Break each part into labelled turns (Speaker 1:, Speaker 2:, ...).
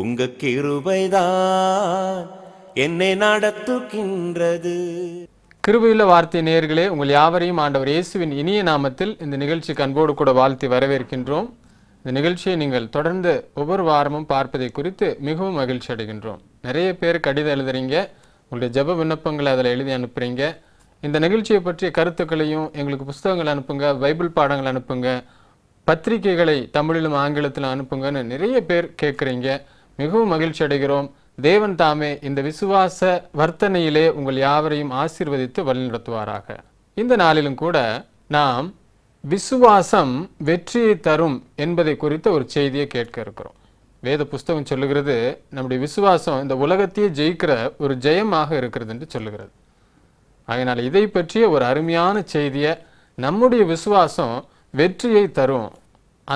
Speaker 1: உங்க
Speaker 2: கிருபைதான் என்னை நடத்துகின்றது கிருபையுள்ள வார்த்தை நேர்களே உங்கள் யாவரையும் ஆண்டவர் இயேசுவின் இனிய நாமத்தில் இந்த நிகழ்ச்சிக்கு அன்போடு கூட வாழ்த்தி வரவேற்கின்றோம் இந்த நிகழ்ச்சியை நீங்கள் தொடர்ந்து ஒவ்வொரு வாரமும் பார்ப்பதை குறித்து மிகவும் மகிழ்ச்சி அடைகின்றோம் நிறைய பேர் கடிதம் எழுதுறீங்க உங்களுடைய ஜப விண்ணப்பங்களை அதில் எழுதி அனுப்புகிறீங்க இந்த நிகழ்ச்சியை பற்றிய கருத்துக்களையும் எங்களுக்கு புஸ்தகங்கள் அனுப்புங்க பைபிள் பாடங்கள் அனுப்புங்க பத்திரிகைகளை தமிழிலும் ஆங்கிலத்திலும் அனுப்புங்கன்னு நிறைய பேர் கேட்குறீங்க மிகவும் மகிழ்ச்சி அடைகிறோம் தேவன் தாமே இந்த விசுவாச வர்த்தனையிலே உங்கள் யாவரையும் ஆசீர்வதித்து வழிநடத்துவாராக இந்த நாளிலும் கூட நாம் விசுவாசம் வெற்றியை தரும் என்பதை குறித்த ஒரு செய்தியை கேட்க இருக்கிறோம் வேத புஸ்தகம் சொல்லுகிறது நம்முடைய விசுவாசம் இந்த உலகத்தையே ஜெயிக்கிற ஒரு ஜெயமாக இருக்கிறது என்று சொல்லுகிறது அதனால் இதை பற்றிய ஒரு அருமையான செய்தியை நம்முடைய விசுவாசம் வெற்றியை தரும்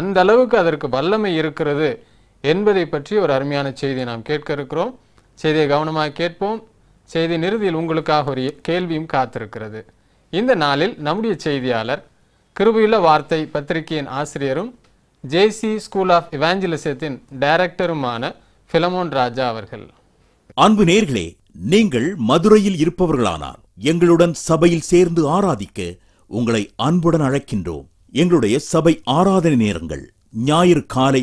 Speaker 2: அந்த அளவுக்கு அதற்கு வல்லமை இருக்கிறது என்பதை பற்றி ஒரு அருமையான செய்தியை நாம் கேட்க இருக்கிறோம் செய்தியை கவனமாக கேட்போம் செய்தி நிறுதியில் உங்களுக்காக ஒரு கேள்வியும் காத்திருக்கிறது இந்த நாளில் நம்முடைய செய்தியாளர் கிருபியுள்ள வார்த்தை பத்திரிகையின் ஆசிரியரும் ஜேசி ஸ்கூல் ஆஃப் இவாஞ்சலிசத்தின் டைரக்டருமான பிலமோன் ராஜா அவர்கள்
Speaker 3: அன்பு நேர்களே நீங்கள் மதுரையில் இருப்பவர்களானால் எங்களுடன் சபையில் சேர்ந்து ஆராதிக்க உங்களை அன்புடன் அழைக்கின்றோம் எங்களுடைய சபை ஆராதனை நேரங்கள் ஞாயிறு காலை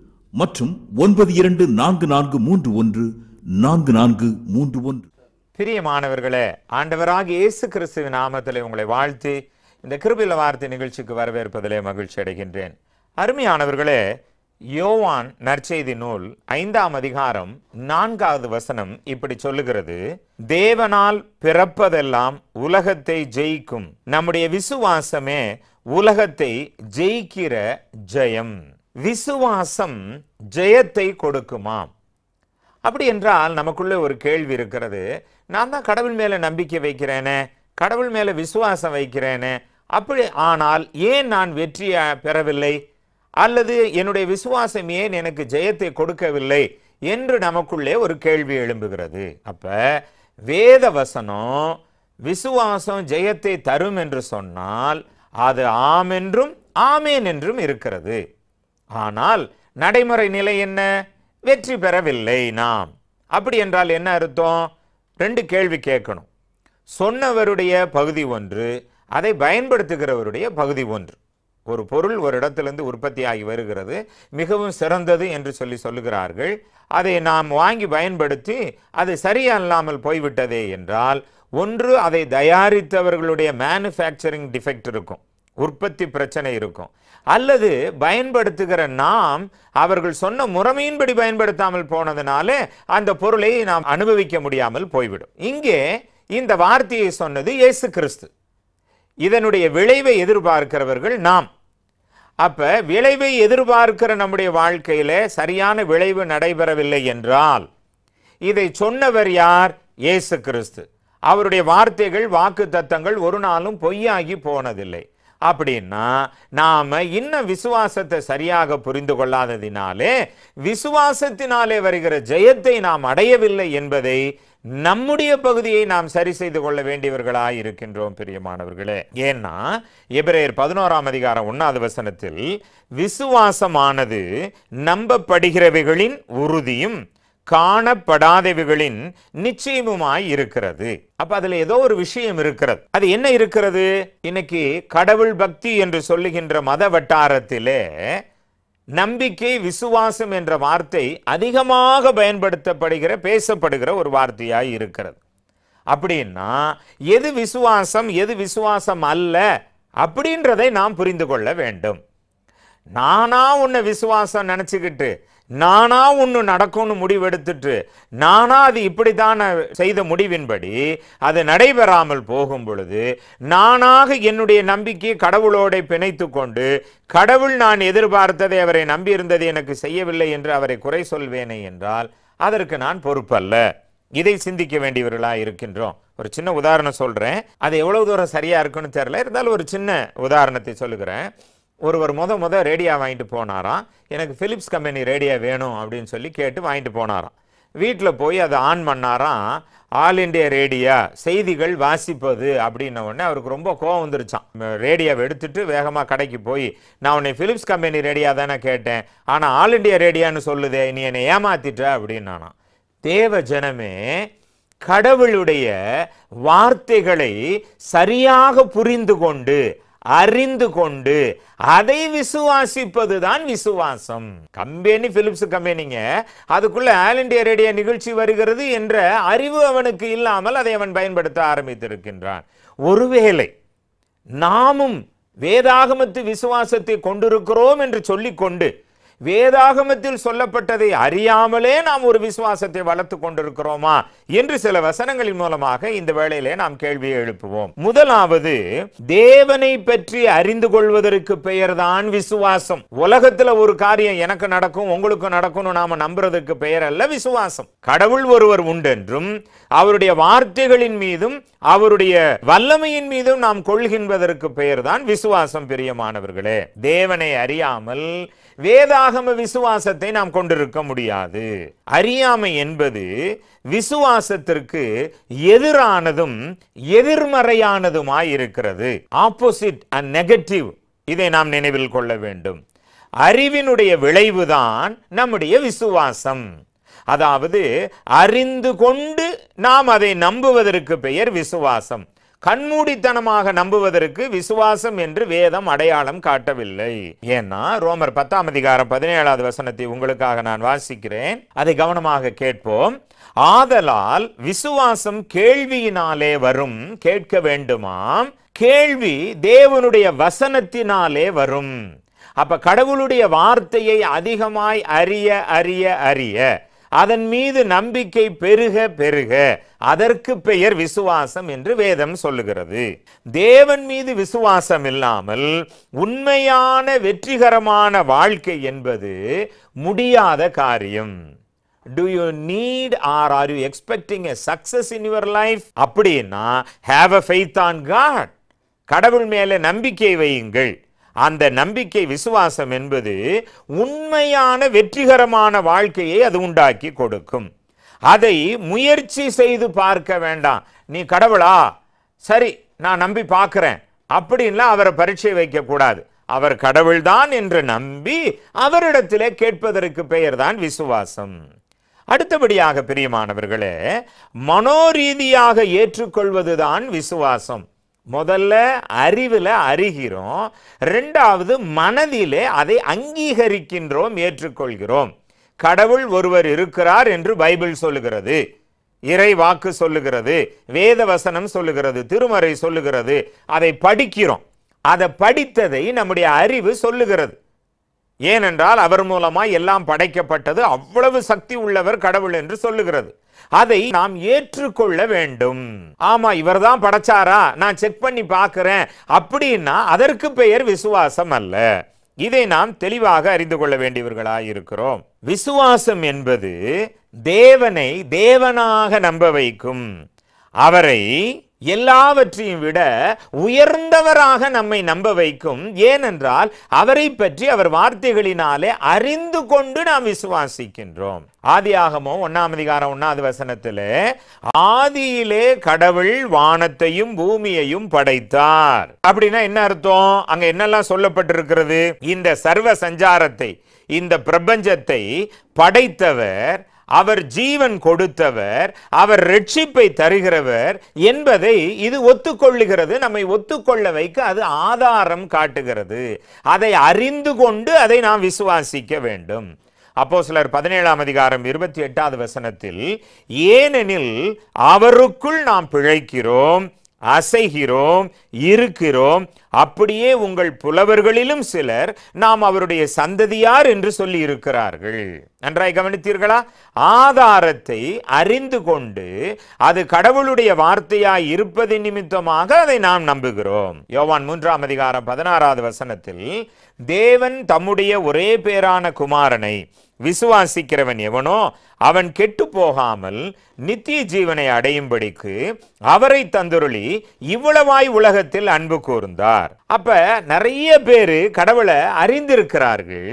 Speaker 3: மற்றும் ஒன்பது இரண்டு நான்கு நான்கு மூன்று ஒன்று நான்கு நான்கு மூன்று
Speaker 1: ஒன்று மாணவர்களே ஆண்டவராக இயேசு கிறிஸ்துவ நாமத்தில் உங்களை வாழ்த்தி இந்த கிருபில வார்த்தை நிகழ்ச்சிக்கு வரவேற்பதிலே மகிழ்ச்சி அடைகின்றேன் அருமையானவர்களே யோவான் நற்செய்தி நூல் ஐந்தாம் அதிகாரம் நான்காவது வசனம் இப்படி சொல்லுகிறது தேவனால் பிறப்பதெல்லாம் உலகத்தை ஜெயிக்கும் நம்முடைய விசுவாசமே உலகத்தை ஜெயிக்கிற ஜெயம் விசுவாசம் ஜெயத்தை கொடுக்குமா அப்படி என்றால் நமக்குள்ளே ஒரு கேள்வி இருக்கிறது நான் தான் கடவுள் மேலே நம்பிக்கை வைக்கிறேனே கடவுள் மேலே விசுவாசம் வைக்கிறேனே அப்படி ஆனால் ஏன் நான் வெற்றியை பெறவில்லை அல்லது என்னுடைய விசுவாசம் ஏன் எனக்கு ஜெயத்தை கொடுக்கவில்லை என்று நமக்குள்ளே ஒரு கேள்வி எழும்புகிறது அப்போ வேத வசனம் விசுவாசம் ஜெயத்தை தரும் என்று சொன்னால் அது ஆமென்றும் ஆமேன் என்றும் இருக்கிறது ஆனால் நடைமுறை நிலை என்ன வெற்றி பெறவில்லை நாம் அப்படி என்றால் என்ன அர்த்தம் ரெண்டு கேள்வி கேட்கணும் சொன்னவருடைய பகுதி ஒன்று அதை பயன்படுத்துகிறவருடைய பகுதி ஒன்று ஒரு பொருள் ஒரு இடத்திலிருந்து உற்பத்தி ஆகி வருகிறது மிகவும் சிறந்தது என்று சொல்லி சொல்லுகிறார்கள் அதை நாம் வாங்கி பயன்படுத்தி அது சரியல்லாமல் போய்விட்டதே என்றால் ஒன்று அதை தயாரித்தவர்களுடைய மேனுஃபேக்சரிங் டிஃபெக்ட் இருக்கும் உற்பத்தி பிரச்சனை இருக்கும் அல்லது பயன்படுத்துகிற நாம் அவர்கள் சொன்ன முறைமையின்படி பயன்படுத்தாமல் போனதுனாலே அந்த பொருளை நாம் அனுபவிக்க முடியாமல் போய்விடும் இங்கே இந்த வார்த்தையை சொன்னது இயேசு கிறிஸ்து இதனுடைய விளைவை எதிர்பார்க்கிறவர்கள் நாம் அப்ப விளைவை எதிர்பார்க்கிற நம்முடைய வாழ்க்கையில சரியான விளைவு நடைபெறவில்லை என்றால் இதை சொன்னவர் யார் இயேசு கிறிஸ்து அவருடைய வார்த்தைகள் வாக்கு தத்தங்கள் ஒரு நாளும் பொய்யாகி போனதில்லை அப்படின்னா நாம் இன்னும் விசுவாசத்தை சரியாக புரிந்து கொள்ளாததினாலே விசுவாசத்தினாலே வருகிற ஜெயத்தை நாம் அடையவில்லை என்பதை நம்முடைய பகுதியை நாம் சரி செய்து கொள்ள வேண்டியவர்களாய் இருக்கின்றோம் பிரியமானவர்களே ஏன்னா எபிரேயர் பதினோராம் அதிகாரம் ஒன்னாவது வசனத்தில் விசுவாசமானது நம்பப்படுகிறவைகளின் உறுதியும் காணப்படாதவைகளின் நிச்சயமுமாய் இருக்கிறது அப்ப அதுல ஏதோ ஒரு விஷயம் இருக்கிறது அது என்ன இருக்கிறது இன்னைக்கு கடவுள் பக்தி என்று சொல்லுகின்ற மத வட்டாரத்திலே நம்பிக்கை விசுவாசம் என்ற வார்த்தை அதிகமாக பயன்படுத்தப்படுகிற பேசப்படுகிற ஒரு வார்த்தையாய் இருக்கிறது அப்படின்னா எது விசுவாசம் எது விசுவாசம் அல்ல அப்படின்றதை நாம் புரிந்து கொள்ள வேண்டும் நானா உன்னை விசுவாசம் நினச்சிக்கிட்டு நானா ஒன்று நடக்கும்னு முடிவு எடுத்துட்டு நானா அது இப்படித்தான செய்த முடிவின்படி அது நடைபெறாமல் போகும் பொழுது நானாக என்னுடைய நம்பிக்கையை கடவுளோட பிணைத்து கொண்டு கடவுள் நான் எதிர்பார்த்ததை அவரை நம்பியிருந்ததை எனக்கு செய்யவில்லை என்று அவரை குறை சொல்வேனே என்றால் அதற்கு நான் பொறுப்பல்ல இதை சிந்திக்க வேண்டியவர்களாக இருக்கின்றோம் ஒரு சின்ன உதாரணம் சொல்கிறேன் அது எவ்வளோ தூரம் சரியாக இருக்குன்னு தெரில இருந்தாலும் ஒரு சின்ன உதாரணத்தை சொல்லுகிறேன் ஒருவர் முத முத ரேடியா வாங்கிட்டு போனாராம் எனக்கு ஃபிலிப்ஸ் கம்பெனி ரேடியா வேணும் அப்படின்னு சொல்லி கேட்டு வாங்கிட்டு போனாராம் வீட்டில் போய் அதை ஆன் பண்ணாராம் ஆல் இண்டியா ரேடியா செய்திகள் வாசிப்பது அப்படின்ன உடனே அவருக்கு ரொம்ப கோவம் வந்துருச்சான் ரேடியாவை எடுத்துட்டு வேகமாக கடைக்கு போய் நான் உன்னை ஃபிலிப்ஸ் கம்பெனி ரேடியா தானே கேட்டேன் ஆனால் ஆல் இண்டியா ரேடியான்னு சொல்லுதே நீ என்னை ஏமாத்திட்ட அப்படின்னானா தேவ ஜனமே கடவுளுடைய வார்த்தைகளை சரியாக புரிந்து கொண்டு அறிந்து கொண்டு அதை விசுவாசிப்பது தான் விசுவாசம் கம்பெனி பிலிப்ஸ் கம்பெனிங்க அதுக்குள்ள ஆல் இண்டியா ரேடியோ நிகழ்ச்சி வருகிறது என்ற அறிவு அவனுக்கு இல்லாமல் அதை அவன் பயன்படுத்த ஆரம்பித்திருக்கின்றான் ஒருவேளை நாமும் வேதாகமத்து விசுவாசத்தை கொண்டிருக்கிறோம் என்று சொல்லிக்கொண்டு வேதாகமத்தில் சொல்லப்பட்டதை அறியாமலே நாம் ஒரு விசுவாசத்தை வளர்த்து கொண்டிருக்கிறோமா என்று சில வசனங்களின் மூலமாக இந்த வேளையிலே நாம் கேள்வியை எழுப்புவோம் முதலாவது தேவனை பற்றி அறிந்து கொள்வதற்கு தான் விசுவாசம் உலகத்துல ஒரு காரியம் எனக்கு நடக்கும் உங்களுக்கு நடக்கும்னு நாம நம்புறதுக்கு பெயர் அல்ல விசுவாசம் கடவுள் ஒருவர் உண்டென்றும் அவருடைய வார்த்தைகளின் மீதும் அவருடைய வல்லமையின் மீதும் நாம் கொள்கின்றதற்கு பெயர்தான் விசுவாசம் பிரியமானவர்களே தேவனை அறியாமல் வேதாகம விசுவாசத்தை நாம் கொண்டிருக்க முடியாது அறியாமை என்பது விசுவாசத்திற்கு எதிரானதும் எதிர்மறையானதுமாய் இருக்கிறது ஆப்போசிட் அண்ட் நெகட்டிவ் இதை நாம் நினைவில் கொள்ள வேண்டும் அறிவினுடைய விளைவுதான் நம்முடைய விசுவாசம் அதாவது அறிந்து கொண்டு நாம் அதை நம்புவதற்கு பெயர் விசுவாசம் கண்மூடித்தனமாக நம்புவதற்கு விசுவாசம் என்று வேதம் அடையாளம் காட்டவில்லை ஏன்னா ரோமர் பத்தாம் அதிகாரம் பதினேழாவது வசனத்தை உங்களுக்காக நான் வாசிக்கிறேன் அதை கவனமாக கேட்போம் ஆதலால் விசுவாசம் கேள்வியினாலே வரும் கேட்க வேண்டுமாம் கேள்வி தேவனுடைய வசனத்தினாலே வரும் அப்ப கடவுளுடைய வார்த்தையை அதிகமாய் அறிய அறிய அறிய அதன் மீது நம்பிக்கை பெருக பெருக அதற்கு பெயர் விசுவாசம் என்று வேதம் சொல்லுகிறது தேவன் மீது விசுவாசம் இல்லாமல் உண்மையான வெற்றிகரமான வாழ்க்கை என்பது முடியாத காரியம் do you need are are you expecting a success in your life அப்படின்னா have a faith on God கடவுள் மேலே நம்பிக்கை வையுங்கள் அந்த நம்பிக்கை விசுவாசம் என்பது உண்மையான வெற்றிகரமான வாழ்க்கையை அது உண்டாக்கி கொடுக்கும் அதை முயற்சி செய்து பார்க்க வேண்டாம் நீ கடவுளா சரி நான் நம்பி பார்க்குறேன் அப்படின்லாம் அவரை பரீட்சை வைக்கக்கூடாது அவர் கடவுள்தான் என்று நம்பி அவரிடத்திலே கேட்பதற்கு பெயர் தான் விசுவாசம் அடுத்தபடியாக பிரியமானவர்களே மனோரீதியாக ஏற்றுக்கொள்வதுதான் விசுவாசம் முதல்ல அறிவில் அறிகிறோம் ரெண்டாவது மனதிலே அதை அங்கீகரிக்கின்றோம் ஏற்றுக்கொள்கிறோம் கடவுள் ஒருவர் இருக்கிறார் என்று பைபிள் சொல்லுகிறது இறை வாக்கு சொல்லுகிறது வேத வசனம் சொல்லுகிறது திருமறை சொல்லுகிறது அதை படிக்கிறோம் அதை படித்ததை நம்முடைய அறிவு சொல்லுகிறது ஏனென்றால் அவர் மூலமாய் எல்லாம் படைக்கப்பட்டது அவ்வளவு சக்தி உள்ளவர் கடவுள் என்று சொல்லுகிறது அதை நாம் ஏற்றுக்கொள்ள வேண்டும் ஆமா இவர் தான் படைச்சாரா நான் செக் பண்ணி பார்க்கிறேன் அப்படின்னா அதற்கு பெயர் விசுவாசம் அல்ல இதை நாம் தெளிவாக அறிந்து கொள்ள வேண்டியவர்களாக இருக்கிறோம் விசுவாசம் என்பது தேவனை தேவனாக நம்ப வைக்கும் அவரை எல்லாவற்றையும் விட உயர்ந்தவராக நம்மை நம்ப வைக்கும் ஏனென்றால் அவரை பற்றி அவர் வார்த்தைகளினாலே அறிந்து கொண்டு நாம் விசுவாசிக்கின்றோம் ஆதி ஆகமோ ஒன்னாம் அதிகாரம் ஒன்னாவது வசனத்தில் ஆதியிலே கடவுள் வானத்தையும் பூமியையும் படைத்தார் அப்படின்னா என்ன அர்த்தம் அங்க என்னெல்லாம் சொல்லப்பட்டிருக்கிறது இந்த சர்வ சஞ்சாரத்தை இந்த பிரபஞ்சத்தை படைத்தவர் அவர் ஜீவன் கொடுத்தவர் அவர் ரட்சிப்பை தருகிறவர் என்பதை இது ஒத்துக்கொள்ளுகிறது நம்மை ஒத்துக்கொள்ள வைக்க அது ஆதாரம் காட்டுகிறது அதை அறிந்து கொண்டு அதை நாம் விசுவாசிக்க வேண்டும் அப்போ சிலர் பதினேழாம் அதிகாரம் இருபத்தி எட்டாவது வசனத்தில் ஏனெனில் அவருக்குள் நாம் பிழைக்கிறோம் அசைகிறோம் இருக்கிறோம் அப்படியே உங்கள் புலவர்களிலும் சிலர் நாம் அவருடைய சந்ததியார் என்று சொல்லி இருக்கிறார்கள் நன்றாய் கவனித்தீர்களா ஆதாரத்தை அறிந்து கொண்டு அது கடவுளுடைய வார்த்தையாய் இருப்பது நிமித்தமாக அதை நாம் நம்புகிறோம் யோவான் மூன்றாம் அதிகாரம் பதினாறாவது வசனத்தில் தேவன் தம்முடைய ஒரே பேரான குமாரனை விசுவாசிக்கிறவன் எவனோ அவன் கெட்டு போகாமல் நித்திய ஜீவனை அடையும்படிக்கு அவரை தந்துருளி இவ்வளவாய் உலகத்தில் அன்பு கூர்ந்தார் இருக்கிறார் அப்ப நிறைய பேர் கடவுளை அறிந்திருக்கிறார்கள்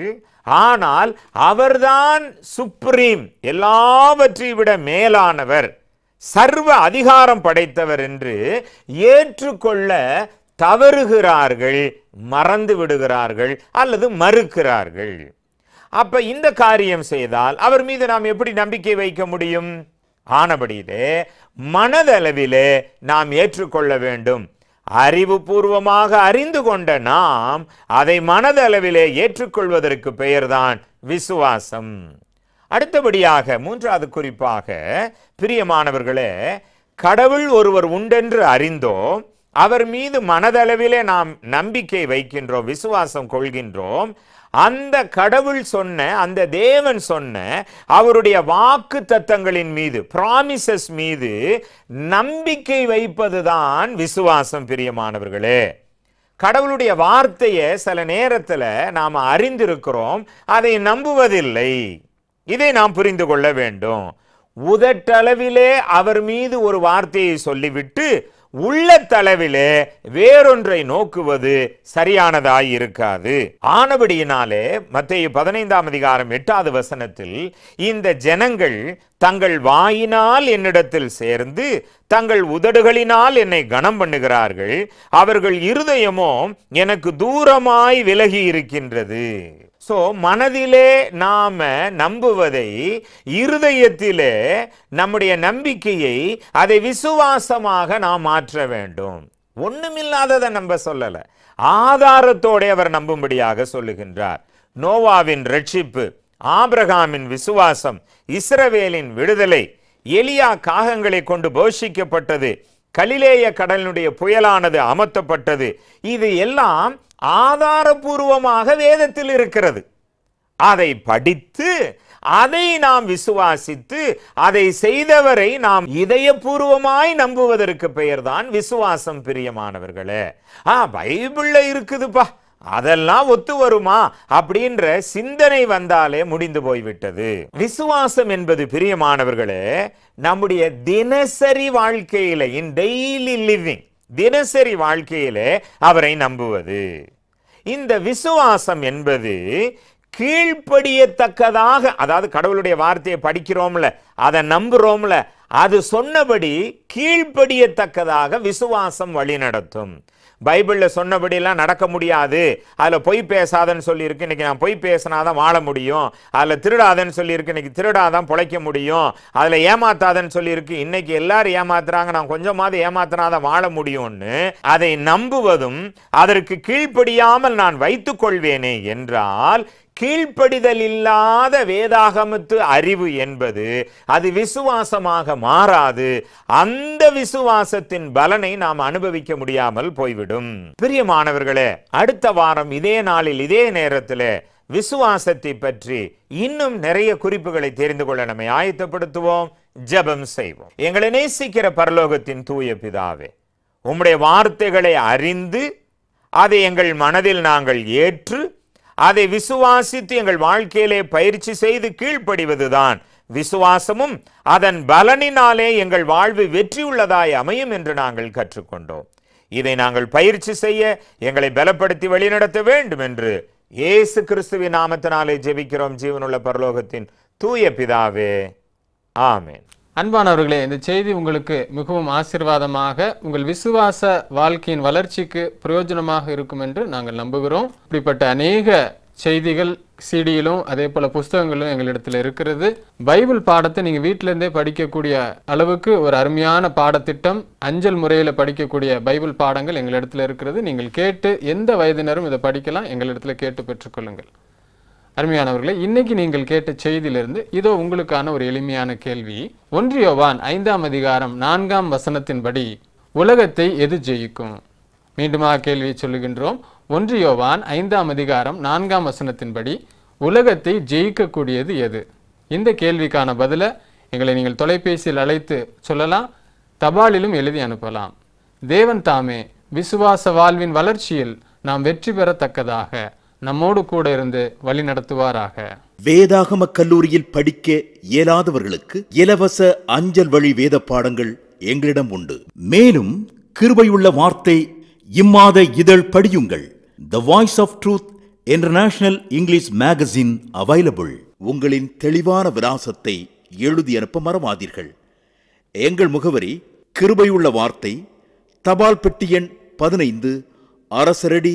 Speaker 1: ஆனால் அவர்தான் சுப்ரீம் எல்லாவற்றை விட மேலானவர் சர்வ அதிகாரம் படைத்தவர் என்று ஏற்றுக்கொள்ள தவறுகிறார்கள் மறந்து விடுகிறார்கள் அல்லது மறுக்கிறார்கள் அப்ப இந்த காரியம் செய்தால் அவர் மீது நாம் எப்படி நம்பிக்கை வைக்க முடியும் ஆனபடியிலே மனதளவிலே நாம் ஏற்றுக்கொள்ள வேண்டும் அறிவுபூர்வமாக அறிந்து கொண்ட நாம் அதை மனதளவிலே ஏற்றுக்கொள்வதற்கு பெயர்தான் விசுவாசம் அடுத்தபடியாக மூன்றாவது குறிப்பாக பிரியமானவர்களே கடவுள் ஒருவர் உண்டென்று அறிந்தோம் அவர் மீது மனதளவிலே நாம் நம்பிக்கை வைக்கின்றோம் விசுவாசம் கொள்கின்றோம் அந்த கடவுள் சொன்ன அந்த தேவன் சொன்ன அவருடைய வாக்கு தத்தங்களின் மீது பிராமிசஸ் மீது நம்பிக்கை வைப்பதுதான் விசுவாசம் பிரியமானவர்களே கடவுளுடைய வார்த்தையை சில நேரத்தில் நாம் அறிந்திருக்கிறோம் அதை நம்புவதில்லை இதை நாம் புரிந்து கொள்ள வேண்டும் உதட்டளவிலே அவர் மீது ஒரு வார்த்தையை சொல்லிவிட்டு உள்ள தளவிலே வேறொன்றை நோக்குவது சரியானதாய் இருக்காது ஆனபடியினாலே மத்திய பதினைந்தாம் அதிகாரம் எட்டாவது வசனத்தில் இந்த ஜனங்கள் தங்கள் வாயினால் என்னிடத்தில் சேர்ந்து தங்கள் உதடுகளினால் என்னை கனம் பண்ணுகிறார்கள் அவர்கள் இருதயமோ எனக்கு தூரமாய் விலகி இருக்கின்றது ஸோ மனதிலே நாம் நம்புவதை இருதயத்திலே நம்முடைய நம்பிக்கையை அதை விசுவாசமாக நாம் மாற்ற வேண்டும் ஒன்றுமில்லாததை நம்ப சொல்லலை ஆதாரத்தோடே அவர் நம்பும்படியாக சொல்லுகின்றார் நோவாவின் ரட்சிப்பு ஆபிரகாமின் விசுவாசம் இஸ்ரவேலின் விடுதலை எலியா காகங்களை கொண்டு போஷிக்கப்பட்டது கலிலேய கடலினுடைய புயலானது அமர்த்தப்பட்டது இது எல்லாம் ஆதாரபூர்வமாக வேதத்தில் இருக்கிறது அதை படித்து அதை நாம் விசுவாசித்து அதை செய்தவரை நாம் இதயபூர்வமாய் நம்புவதற்கு பெயர்தான் விசுவாசம் பிரியமானவர்களே ஆ பைபிளில் இருக்குதுப்பா அதெல்லாம் ஒத்து வருமா அப்படின்ற சிந்தனை வந்தாலே முடிந்து போய்விட்டது விசுவாசம் என்பது பிரியமானவர்களே நம்முடைய தினசரி வாழ்க்கையில இன் டெய்லி லிவிங் தினசரி வாழ்க்கையிலே அவரை நம்புவது இந்த விசுவாசம் என்பது கீழ்ப்படியத்தக்கதாக அதாவது கடவுளுடைய வார்த்தையை படிக்கிறோம்ல அதை நம்புறோம்ல அது சொன்னபடி கீழ்ப்படியத்தக்கதாக விசுவாசம் வழி நடத்தும் பைபிளில் சொன்னபடியெல்லாம் நடக்க முடியாது அதில் பொய் பேசாதன்னு சொல்லியிருக்கு இன்றைக்கி நான் பொய் பேசினா தான் வாழ முடியும் அதில் திருடாதன்னு சொல்லியிருக்கு இன்னைக்கு திருடாதான் பிழைக்க முடியும் அதில் ஏமாத்தாதன்னு சொல்லியிருக்கு இன்றைக்கி எல்லாரும் ஏமாத்துறாங்க நான் கொஞ்சமாவது ஏமாத்தினா தான் வாழ முடியும்னு அதை நம்புவதும் அதற்கு கீழ்ப்படியாமல் நான் வைத்துக்கொள்வேனே என்றால் கீழ்ப்படிதல் இல்லாத வேதாகமத்து அறிவு என்பது அது விசுவாசமாக மாறாது அந்த விசுவாசத்தின் பலனை நாம் அனுபவிக்க முடியாமல் போய்விடும் பிரியமானவர்களே அடுத்த வாரம் இதே நாளில் இதே நேரத்தில் விசுவாசத்தை பற்றி இன்னும் நிறைய குறிப்புகளை தெரிந்து கொள்ள நம்மை ஆயத்தப்படுத்துவோம் ஜபம் செய்வோம் எங்களை நேசிக்கிற பரலோகத்தின் தூய பிதாவே உம்முடைய வார்த்தைகளை அறிந்து அதை எங்கள் மனதில் நாங்கள் ஏற்று அதை விசுவாசித்து எங்கள் வாழ்க்கையிலே பயிற்சி செய்து கீழ்ப்படிவதுதான் விசுவாசமும் அதன் பலனினாலே எங்கள் வாழ்வு வெற்றியுள்ளதாய் அமையும் என்று நாங்கள் கற்றுக்கொண்டோம் இதை நாங்கள் பயிற்சி செய்ய எங்களை பலப்படுத்தி வழிநடத்த வேண்டும் என்று இயேசு கிறிஸ்துவின் நாமத்தினாலே ஜெபிக்கிறோம் ஜீவனுள்ள
Speaker 2: பரலோகத்தின் தூய பிதாவே ஆமேன் அன்பானவர்களே இந்த செய்தி உங்களுக்கு மிகவும் ஆசிர்வாதமாக உங்கள் விசுவாச வாழ்க்கையின் வளர்ச்சிக்கு பிரயோஜனமாக இருக்கும் என்று நாங்கள் நம்புகிறோம் இப்படிப்பட்ட அநேக செய்திகள் சிடியிலும் அதே போல் புஸ்தகங்களும் எங்களிடத்தில் இருக்கிறது பைபிள் பாடத்தை நீங்கள் இருந்தே படிக்கக்கூடிய அளவுக்கு ஒரு அருமையான பாடத்திட்டம் அஞ்சல் முறையில் படிக்கக்கூடிய பைபிள் பாடங்கள் எங்களிடத்துல இருக்கிறது நீங்கள் கேட்டு எந்த வயதினரும் இதை படிக்கலாம் எங்களிடத்தில் கேட்டு பெற்றுக்கொள்ளுங்கள் அருமையானவர்களே இன்னைக்கு நீங்கள் கேட்ட செய்தியிலிருந்து இதோ உங்களுக்கான ஒரு எளிமையான கேள்வி ஒன்றியோவான் ஐந்தாம் அதிகாரம் நான்காம் வசனத்தின்படி உலகத்தை எது ஜெயிக்கும் மீண்டுமாக கேள்வியை சொல்லுகின்றோம் ஒன்றியோவான் ஐந்தாம் அதிகாரம் நான்காம் வசனத்தின்படி உலகத்தை ஜெயிக்கக்கூடியது எது இந்த கேள்விக்கான பதிலை எங்களை நீங்கள் தொலைபேசியில் அழைத்து சொல்லலாம் தபாலிலும் எழுதி அனுப்பலாம் தேவன் தாமே விசுவாச வாழ்வின் வளர்ச்சியில் நாம் வெற்றி பெறத்தக்கதாக நம்மோடு கூட இருந்து வழி நடத்துவாராக
Speaker 3: வேதாகம கல்லூரியில் படிக்க இயலாதவர்களுக்கு இலவச அஞ்சல் வழி வேத பாடங்கள் எங்களிடம் உண்டு மேலும் கிருபையுள்ள வார்த்தை இம்மாத இதழ் படியுங்கள் the voice of truth international English magazine available உங்களின் தெளிவான விலாசத்தை எழுதி அனுப்ப மறவாதீர்கள் எங்கள் முகவரி கிருபையுள்ள வார்த்தை தபால் பெட்டி எண் பதினைந்து அரசரடி